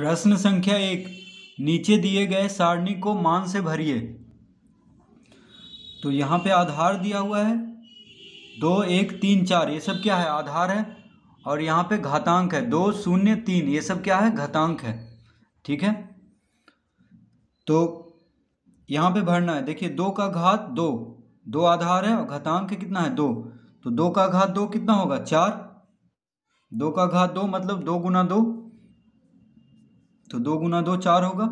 प्रश्न संख्या एक नीचे दिए गए सारणी को मान से भरिए तो यहाँ पे आधार दिया हुआ है दो एक तीन चार ये सब क्या है आधार है और यहाँ पे घातांक है दो शून्य तीन ये सब क्या है घातांक है ठीक है तो यहाँ पे भरना है देखिए दो का घात दो दो आधार है और घातांक कितना है दो तो दो का घात दो कितना होगा चार दो का घात दो मतलब दो गुना दो तो दो गुना दो चार होगा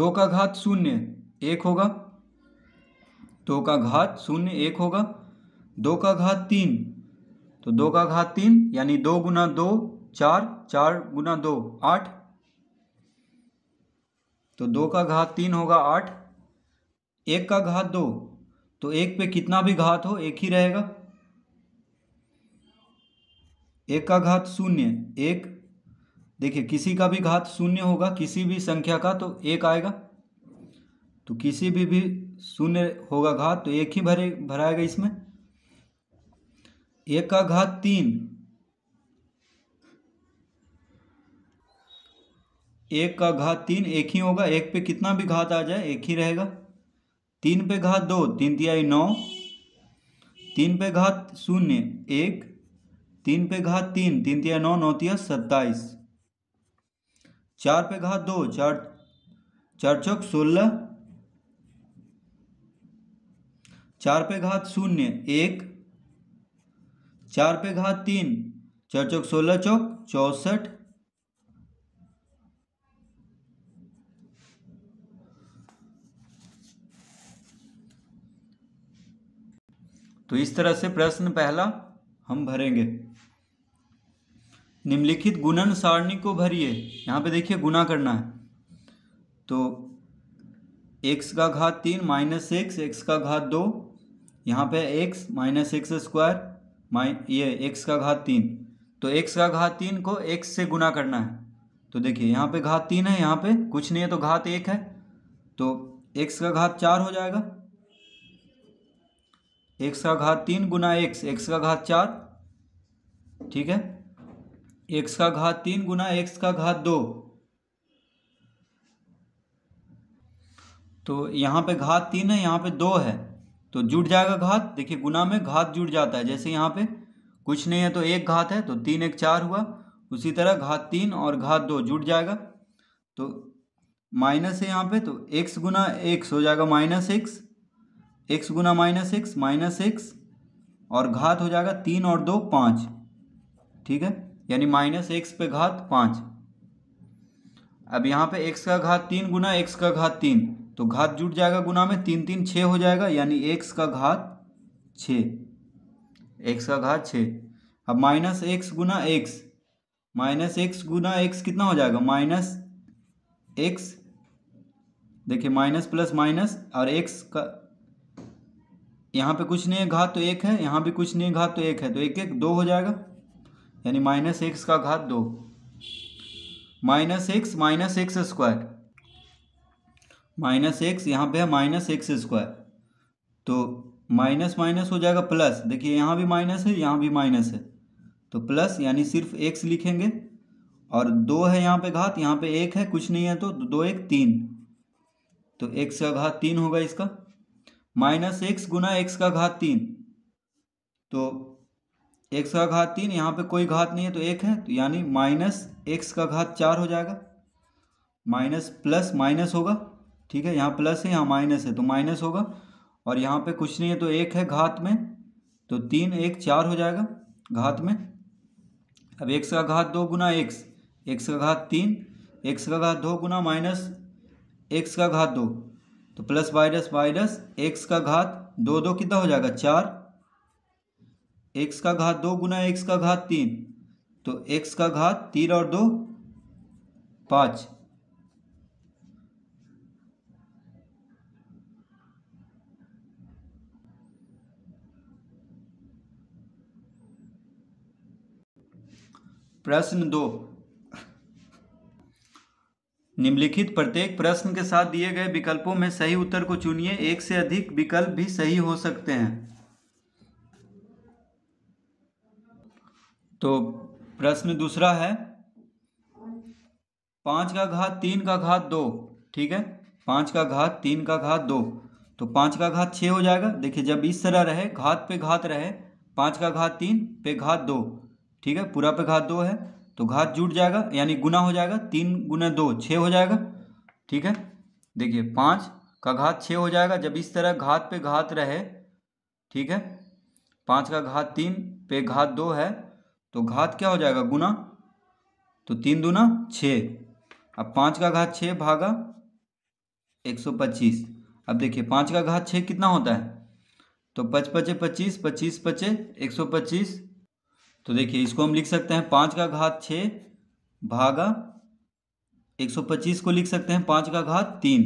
दो का घात शून्य एक होगा दो का घात शून्य एक होगा दो का घात तीन तो दो का घात तीन यानी दो गुना दो चार चार गुना दो आठ तो दो का घात तीन होगा आठ एक का घात दो तो एक पे कितना भी घात हो एक ही रहेगा एक का घात शून्य एक देखिए किसी का भी घात शून्य होगा किसी भी संख्या का तो एक आएगा तो किसी भी भी शून्य होगा घात तो एक ही भरे भराएगा इसमें एक का घात तीन एक का घात तीन एक ही होगा एक पे कितना भी घात आ जाए एक ही रहेगा तीन पे घात दो तीन तिहाई नौ तीन पे घात शून्य एक तीन पे घात तीन तीन तिया नौ नौ तिया सत्ताईस चार पे घात दो चार चार चौक सोलह चार पे घात शून्य एक चार पे घात तीन चार चौक सोलह चौक चौसठ तो इस तरह से प्रश्न पहला हम भरेंगे निम्नलिखित गुणन सारणी को भरिए यहाँ पे देखिए गुना करना है तो एक्स का घात तीन माइनस एक्स एक्स का घात दो यहाँ पे एक्स माइनस एक्स स्क्वायर माइ ये एक्स का घात तीन तो एक्स का घात तीन को एक्स से गुना करना है तो देखिए यहाँ पे घात तीन है यहाँ पे कुछ नहीं है तो घात एक है तो एक्स का घात चार हो जाएगा एक्स का घात तीन गुना एक्स एक्स का घात चार ठीक है एक्स का घात तीन गुना एक्स का घात दो तो यहाँ पे घात तीन है यहाँ पे दो है तो जुड़ जाएगा घात देखिए गुना में घात जुड़ जाता है जैसे यहाँ पे कुछ नहीं है तो एक घात है तो तीन एक चार हुआ उसी तरह घात तीन और घात दो जुड़ जाएगा तो माइनस है यहाँ पे तो एक्स गुना एक्स हो जाएगा माइनस एक्स एक्स गुना माइनस एक्स माइनस एक्स और घात हो जाएगा तीन और दो पाँच ठीक है यानी माइनस एक्स पे घात पाँच अब यहाँ पे एक्स का घात तीन गुना एक्स का घात तीन तो घात जुट जाएगा गुना में तीन तीन छः हो जाएगा यानी एक्स का घात छ एक्स का घात छ अब माइनस एक्स गुना एक्स माइनस एक्स गुना एक्स कितना हो जाएगा माइनस एक्स देखिए माइनस प्लस माइनस और एक्स का यहाँ पे कुछ नहीं है घात तो एक है यहाँ भी कुछ नहीं है घात तो एक है तो एक एक दो हो जाएगा यानी माइनस एक्स का घात दो minus x minus x square minus x यहाँ पे है माइनस एक्स स्क्वायर तो माइनस माइनस हो जाएगा प्लस देखिए यहाँ भी माइनस है यहाँ भी माइनस है तो प्लस यानी सिर्फ एक्स लिखेंगे और दो है यहाँ पे घात यहाँ पे एक है कुछ नहीं है तो दो एक तीन तो एक्स का घात तीन होगा इसका माइनस एक्स गुना एक्स का घात तीन तो एक्स का घात तीन यहाँ पे कोई घात नहीं है तो एक है तो यानी माइनस एक्स का घात चार हो जाएगा माइनस प्लस माइनस होगा ठीक है यहाँ प्लस है यहाँ माइनस है तो माइनस होगा और यहाँ पे कुछ नहीं है तो एक है घात में तो तीन एक चार हो जाएगा घात में अब एक्स का घात दो गुना एक्स एक्स का घात तीन एक्स का घात दो गुना माइनस एक्स का घात दो तो प्लस माइनस माइनस एक्स का घात दो दो कितना हो जाएगा चार एक्स का घात दो गुना एक्स का घात तीन तो एक्स का घात तीन और दो पाँच प्रश्न दो निम्नलिखित प्रत्येक प्रश्न के साथ दिए गए विकल्पों में सही उत्तर को चुनिए एक से अधिक विकल्प भी सही हो सकते हैं तो प्रश्न दूसरा है पाँच का घात तीन का घात दो ठीक है पाँच का घात तीन का घात दो तो पाँच का घात छः हो जाएगा देखिए जब इस तरह रहे घात पे घात रहे पाँच का घात तीन पे घात दो ठीक है पूरा पे घात दो है तो घात जुट जाएगा यानी गुना हो जाएगा तीन गुना दो छः हो जाएगा ठीक है देखिए पाँच का घात छः हो जाएगा जब इस तरह घात पे घात रहे ठीक है पाँच का घात तीन पे घात दो है तो घात क्या हो जाएगा गुना तो तीन दूना छः अब पाँच का घात छः भागा एक सौ पच्चीस अब देखिए पाँच का घात छः कितना होता है तो पच पचे पच्चीस पच्चीस पचे एक सौ पच्चीस तो देखिए इसको हम लिख सकते हैं पाँच का घात छः भागा एक सौ पच्चीस को लिख सकते हैं पाँच का घात तीन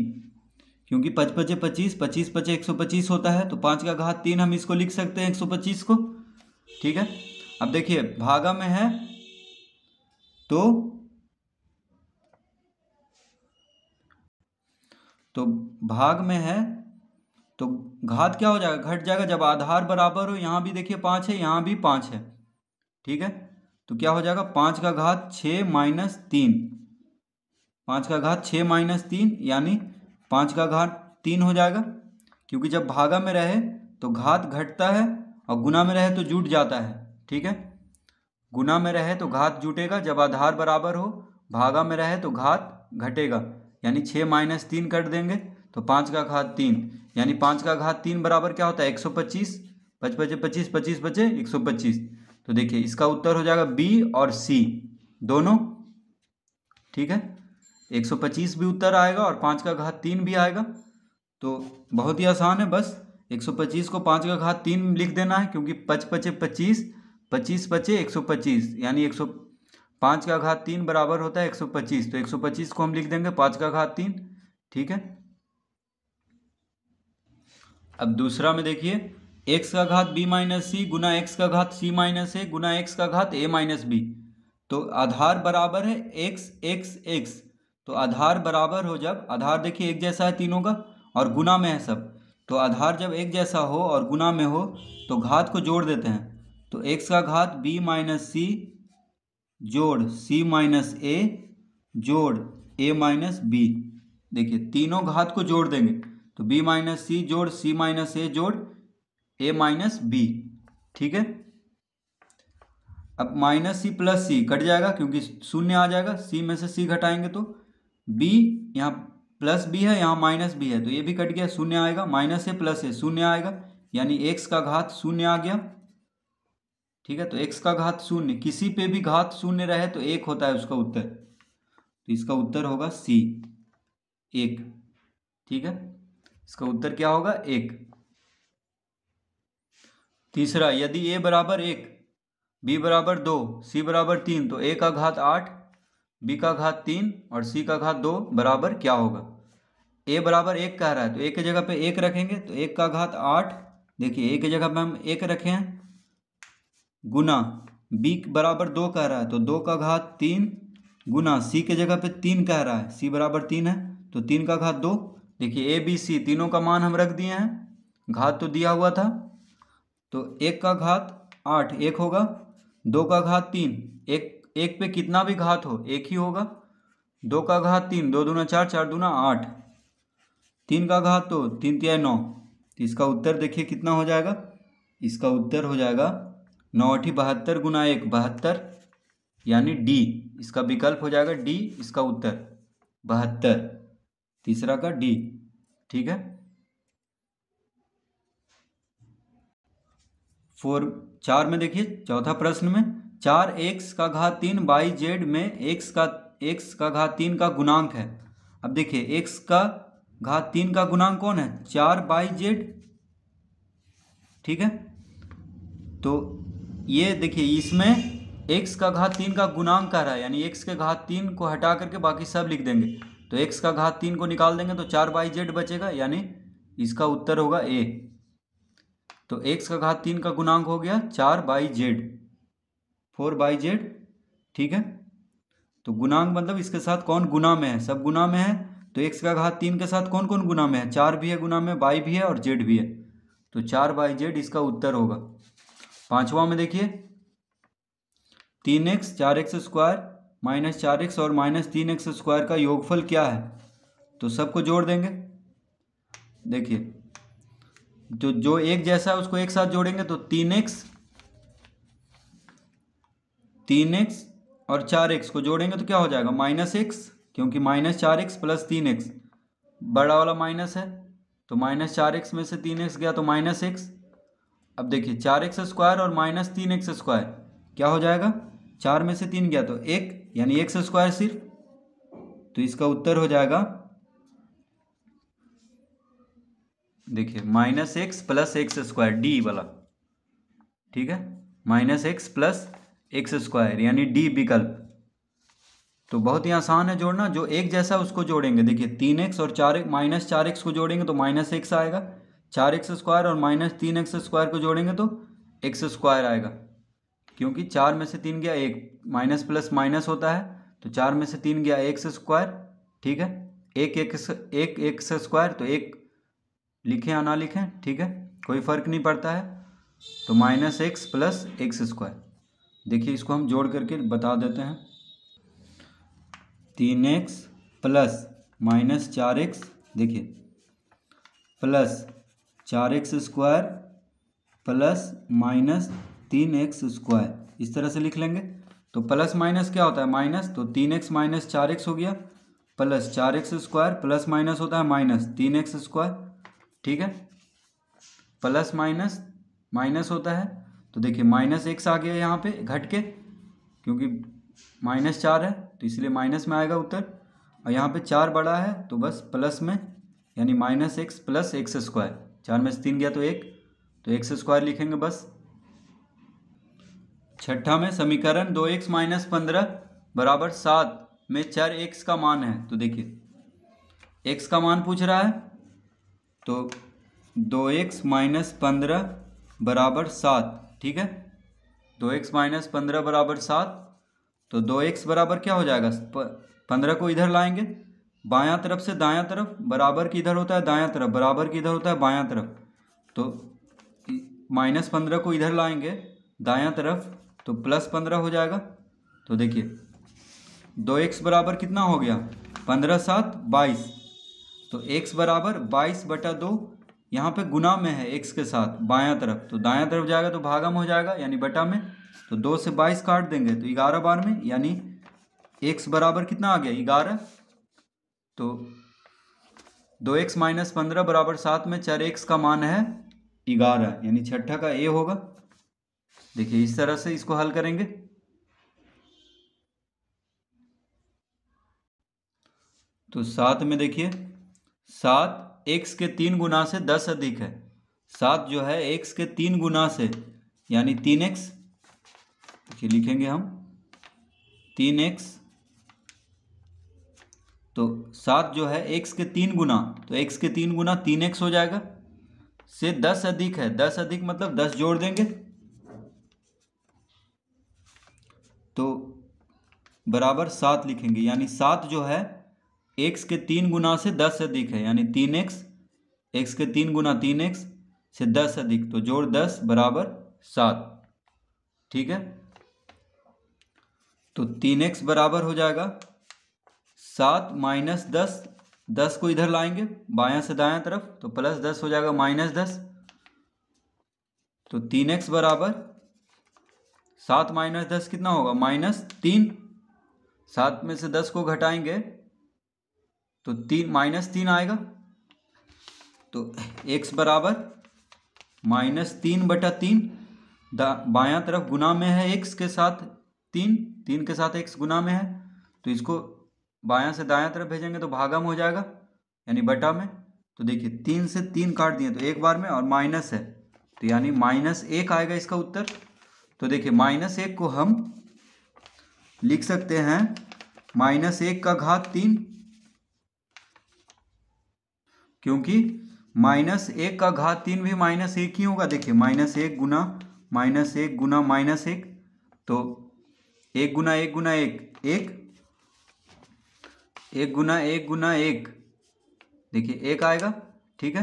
क्योंकि पच पचे पच्चीस पच्चीस पचे एक सौ पच्चीस होता है तो पाँच का घात तीन हम इसको लिख सकते हैं एक सौ पच्चीस को ठीक है अब देखिए भागा में है तो तो भाग में है तो घात क्या हो जाएगा घट जाएगा जब आधार बराबर हो यहां भी देखिए पांच है यहां भी पांच है ठीक है तो क्या हो जाएगा पांच का घात छ माइनस तीन पांच का घात छ माइनस तीन यानी पांच का घात तीन हो जाएगा क्योंकि जब भागा में रहे तो घात घटता है और गुना में रहे तो जुट जाता है ठीक है गुना में रहे तो घात जुटेगा जब आधार बराबर हो भागा में रहे तो घात घटेगा यानी छः माइनस तीन कर देंगे तो पाँच का घात तीन यानी पाँच का घात तीन बराबर क्या होता है एक सौ पच्चीस पच पचे पच्चीस पच्चीस बचे एक सौ पच्चीस तो देखिए इसका उत्तर हो जाएगा बी और सी दोनों ठीक है एक सौ पच्चीस भी उत्तर आएगा और पाँच का घात तीन भी आएगा तो बहुत ही आसान है बस एक सौ पच्चीस को पाँच का घात तीन लिख देना है क्योंकि पच पचे पच्चीस पच्चीस बचे एक सौ पच्चीस यानी एक सौ पाँच का घात तीन बराबर होता है एक सौ पच्चीस तो एक सौ पच्चीस को हम लिख देंगे पाँच का घात तीन ठीक है अब दूसरा में देखिए एक्स का घात बी माइनस सी गुना एक्स का घात सी माइनस ए गुना एक्स का घात ए माइनस बी तो आधार बराबर है एक्स एक्स एक्स तो आधार बराबर हो जब आधार देखिए एक जैसा है तीनों का और गुना में है सब तो आधार जब एक जैसा हो और गुना में हो तो घात को जोड़ देते हैं तो एक्स का घात बी माइनस सी जोड़ सी माइनस ए जोड़ ए माइनस बी देखिए तीनों घात को जोड़ देंगे तो बी माइनस सी जोड़ सी माइनस ए जोड़ ए माइनस बी ठीक है अब minus c plus c cut जाएगा क्योंकि शून्य आ जाएगा सी में से सी घटाएंगे तो बी यहाँ प्लस बी है यहाँ माइनस बी है तो ये भी कट गया शून्य आएगा माइनस ए प्लस ए शून्य आएगा यानी एक्स का घात शून्य आ गया ठीक है तो एक्स का घात शून्य किसी पे भी घात शून्य रहे तो एक होता है उसका उत्तर तो इसका उत्तर होगा सी एक ठीक है इसका उत्तर क्या होगा एक तीसरा यदि ए बराबर एक बी बराबर दो सी बराबर तीन तो ए का घात आठ बी का घात तीन और सी का घात दो बराबर क्या होगा ए बराबर एक कह रहा है तो एक जगह पे एक रखेंगे तो एक का घात आठ देखिए एक जगह पे हम एक रखे हैं गुना बी बराबर दो कह रहा है तो दो का घात तीन गुना सी के जगह पे तीन कह रहा है सी बराबर तीन है तो तीन का घात दो देखिए ए बी सी तीनों का मान हम रख दिए हैं घात तो दिया हुआ था तो एक का घात आठ एक होगा दो का घात तीन एक एक पे कितना भी घात हो एक ही होगा दो का घात तीन दो दूना चार चार दूना आठ तीन का घात तो तीन तिया नौ तो इसका उत्तर देखिए कितना हो जाएगा इसका उत्तर हो जाएगा नौ अठी बहत्तर गुना एक बहत्तर यानी डी इसका विकल्प हो जाएगा डी इसका उत्तर बहत्तर तीसरा का डी ठीक है फोर चार में देखिए चौथा प्रश्न में चार एक्स का घात तीन बाई जेड में एक्स का एक्स का घात तीन का गुणांक है अब देखिए एक्स का घात तीन का गुणांक कौन है चार बाई जेड ठीक है तो ये देखिए इसमें एक्स का घात तीन का गुणांक कर रहा है यानी एक्स के घात तीन को हटा करके बाकी सब लिख देंगे तो एक्स का घात तीन को निकाल देंगे तो चार बाई जेड बचेगा यानी इसका उत्तर होगा ए तो एक्स का घात तीन का गुणांक हो गया चार by z four by z ठीक है तो गुणांक मतलब इसके साथ कौन गुना में है सब गुना में है तो एक्स का घात तीन के साथ कौन कौन गुना में है चार भी है गुना में बाई भी है और जेड भी है तो चार बाई जेड इसका उत्तर होगा पांचवा में देखिए तीन एक्स चार एक्स स्क्वायर माइनस चार एक्स और माइनस तीन एक्स स्क्वायर का योगफल क्या है तो सबको जोड़ देंगे देखिए तो जो एक जैसा है उसको एक साथ जोड़ेंगे तो तीन एक्स तीन एक्स और चार एक्स को जोड़ेंगे तो क्या हो जाएगा माइनस एक्स क्योंकि माइनस चार एक्स प्लस तीन एक्स बड़ा वाला माइनस है तो माइनस चार एक्स में से तीन एक्स गया तो माइनस एक्स अब देखिए चार एक्स स्क्वायर और माइनस तीन एक्स स्क्वायर क्या हो जाएगा चार में से तीन गया तो एक यानी एक्स स्क्वायर सिर्फ तो इसका उत्तर हो जाएगा देखिए minus x plus x square d वाला ठीक है minus x plus x square यानी डी विकल्प तो बहुत ही आसान है जोड़ना जो एक जैसा उसको जोड़ेंगे देखिए तीन एक्स और चार माइनस चार एक्स को जोड़ेंगे तो माइनस एक्स आएगा चार एक्स स्क्वायर और माइनस तीन एक्स स्क्वायर को जोड़ेंगे तो एक्स स्क्वायर आएगा क्योंकि चार में से तीन गया एक माइनस प्लस माइनस होता है तो चार में से तीन गया एक्स स्क्वायर ठीक है एक एक एक्स स्क्वायर तो एक लिखें या ना लिखें ठीक है कोई फ़र्क नहीं पड़ता है तो minus x plus x square देखिए इसको हम जोड़ करके बता देते हैं तीन एक्स प्लस माइनस चार एक्स देखिए प्लस चार एक्स स्क्वायर प्लस माइनस तीन एक्स स्क्वायर इस तरह से लिख लेंगे तो प्लस माइनस क्या होता है माइनस तो तीन एक्स माइनस चार एक्स हो गया प्लस चार एक्स स्क्वायर प्लस माइनस होता है माइनस तीन एक्स स्क्वायर ठीक है प्लस माइनस माइनस होता है तो देखिए माइनस एक्स आ गया यहाँ पे घट के क्योंकि माइनस चार है तो इसलिए माइनस में आएगा उत्तर और यहाँ पे चार बड़ा है तो बस प्लस में यानी minus x plus x square चार में से तीन गया तो एक तो एक्स स्क्वायर लिखेंगे बस छठा में समीकरण दो एक्स माइनस पंद्रह बराबर सात में चार एक्स का मान है तो देखिए एक्स का मान पूछ रहा है तो दो एक्स माइनस पंद्रह बराबर सात ठीक है दो एक्स माइनस पंद्रह बराबर सात तो दो एक्स बराबर क्या हो जाएगा पंद्रह को इधर लाएंगे बायां तरफ से दायां तरफ बराबर किधर होता है दायां तरफ बराबर किधर होता है बायां तरफ तो माइनस पंद्रह को इधर लाएंगे दायां तरफ तो प्लस पंद्रह हो जाएगा तो देखिए दो एक्स बराबर कितना हो गया पंद्रह सात बाईस तो एक्स बराबर बाईस बटा दो यहाँ पे गुना में है एक्स के साथ बाया तरफ तो दाया तरफ जाएगा तो भागा में हो जाएगा यानी बटा में तो दो से बाईस काट देंगे तो ग्यारह बार में यानी एक्स बराबर कितना आ गया ग्यारह तो दो एक्स माइनस पंद्रह बराबर सात में चार एक्स का मान है ग्यारह यानी छठा का ए होगा देखिए इस तरह से इसको हल करेंगे तो सात में देखिए सात एक्स के तीन गुना से दस अधिक है सात जो है एक्स के तीन गुना से यानी तीन एक्स देखिए लिखेंगे हम तीन एक्स तो सात जो है एक्स के तीन गुना तो एक्स के तीन गुना तीन एक्स हो जाएगा से दस अधिक है दस अधिक मतलब दस जोड़ देंगे तो बराबर सात लिखेंगे यानी सात जो है एक्स के तीन गुना से दस अधिक है यानी तीन एक्स एक्स के तीन गुना तीन एक्स से दस अधिक तो जोड़ दस बराबर सात ठीक है तो तीन एक्स बराबर हो जाएगा सात माइनस दस दस को इधर लाएंगे बायां से दायां तरफ तो प्लस दस हो जाएगा माइनस दस तो तीन एक्स बराबर सात माइनस दस कितना होगा माइनस तीन सात में से दस को घटाएंगे तो तीन माइनस तीन आएगा तो एक्स बराबर माइनस तीन बटा तीन बायां तरफ गुना में है एक्स के साथ तीन तीन के साथ एक्स गुना में है तो इसको बाया से दाया तरफ भेजेंगे तो भागा में हो जाएगा यानी बटा में तो देखिए तीन से तीन काट दिए तो एक बार में और माइनस है तो यानी माइनस एक आएगा इसका उत्तर तो देखिए माइनस एक को हम लिख सकते हैं माइनस एक का घात तीन क्योंकि माइनस एक का घात तीन भी माइनस एक ही होगा देखिए माइनस एक गुना माइनस एक गुना माइनस एक तो एक गुना एक गुना एक एक एक गुना एक गुना एक देखिए एक आएगा ठीक है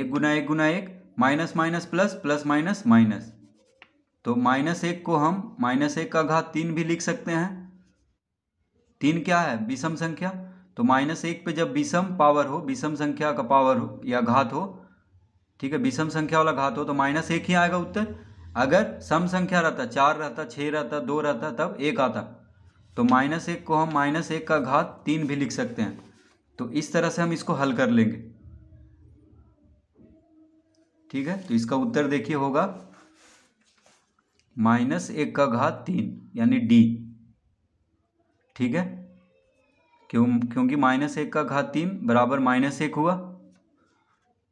एक गुना एक गुना एक minus minus plus plus minus minus तो माइनस एक को हम माइनस एक का घात तीन भी लिख सकते हैं तीन क्या है विषम संख्या तो माइनस एक पे जब विषम पावर हो विषम संख्या का पावर हो या घात हो ठीक है विषम संख्या वाला घात हो तो माइनस एक ही आएगा उत्तर अगर सम संख्या रहता चार रहता छः रहता दो रहता तब एक आता तो माइनस एक को हम माइनस एक का घात तीन भी लिख सकते हैं तो इस तरह से हम इसको हल कर लेंगे ठीक है तो इसका उत्तर देखिए होगा माइनस एक का घात तीन यानी डी ठीक है क्यों क्योंकि माइनस एक का घात तीन बराबर माइनस एक हुआ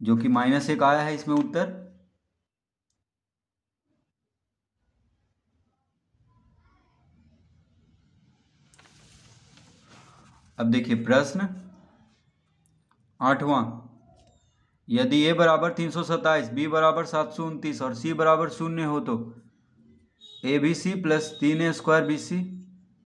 जो कि माइनस एक आया है इसमें उत्तर अब देखिए प्रश्न आठवां यदि ए बराबर तीन सौ सत्ताईस बी बराबर सात सौ उनतीस और सी बराबर शून्य हो तो ए बी सी प्लस तीन ए स्क्वायर बी सी